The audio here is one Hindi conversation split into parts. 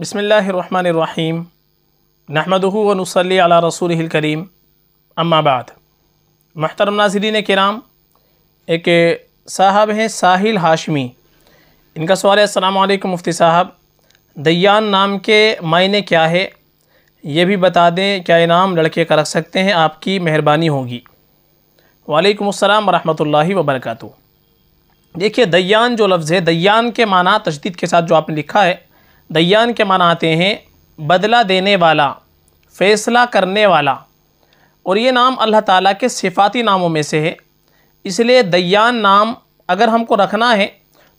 बिसमीम नहमदहू वनसली अला रसूल करीम अम्माबाद महतरम नाजरीन कराम एक साहब हैं साहिल हाशमी इनका सवाल है अलैक्म मुफ्ती साहब दयान नाम के मायने क्या है ये भी बता दें क्या नाम लड़के का रख सकते हैं आपकी मेहरबानी होगी वालेकुम अस्सलाम वरहमतुल्लाहि वबरकatuh देखिए दयान जो लफ्ज़ है दयान के माना तशदीद के साथ जो आपने लिखा है दयान के माना आते हैं बदला देने वाला फ़ैसला करने वाला और ये नाम अल्लाह ताला के सिफाती नामों में से है इसलिए दयान नाम अगर हमको रखना है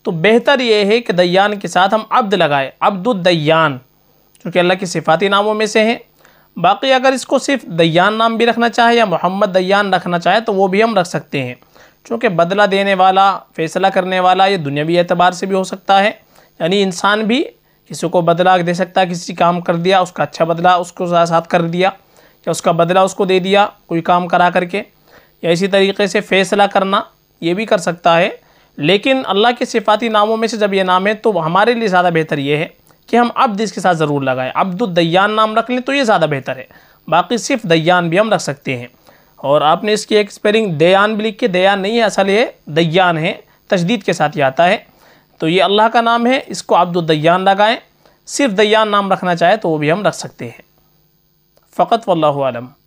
तो बेहतर ये है कि दयान के साथ हम अब्द लगाए अब्दुद्दैयान क्योंकि अल्लाह के सिफाती नामों में से है बाकी अगर इसको सिर्फ दयान नाम भी रखना चाहे या मोहम्मद दयान रखना चाहे तो वो भी हम रख सकते हैं चूँकि बदला देने वाला फ़ैसला करने वाला ये दुनियावी एतबार से भी हो सकता है यानी इंसान भी किसी को बदला दे सकता है किसी काम कर दिया उसका अच्छा बदला उसको साथ कर दिया या उसका बदला उसको दे दिया कोई काम करा करके या इसी तरीके से फ़ैसला करना ये भी कर सकता है लेकिन अल्लाह के सिफाती नामों में से जब ये नाम है तो हमारे लिए ज़्यादा बेहतर ये है कि हम अब्द इसके साथ ज़रूर लगाएं अब्दुद्दैयान नाम रख लें तो ये ज़्यादा बेहतर है बाकी सिर्फ दयान भी हम रख सकते हैं और आपने इसकी एक स्पेलिंग दयान भी लिख के दयान नहीं है असल ये दयान है तशदीद के साथ ये आता है तो ये अल्लाह का नाम है इसको आप दो दयान लगाएं सिर्फ दयान नाम रखना चाहे तो वो भी हम रख सकते हैं फ़कत वल्लम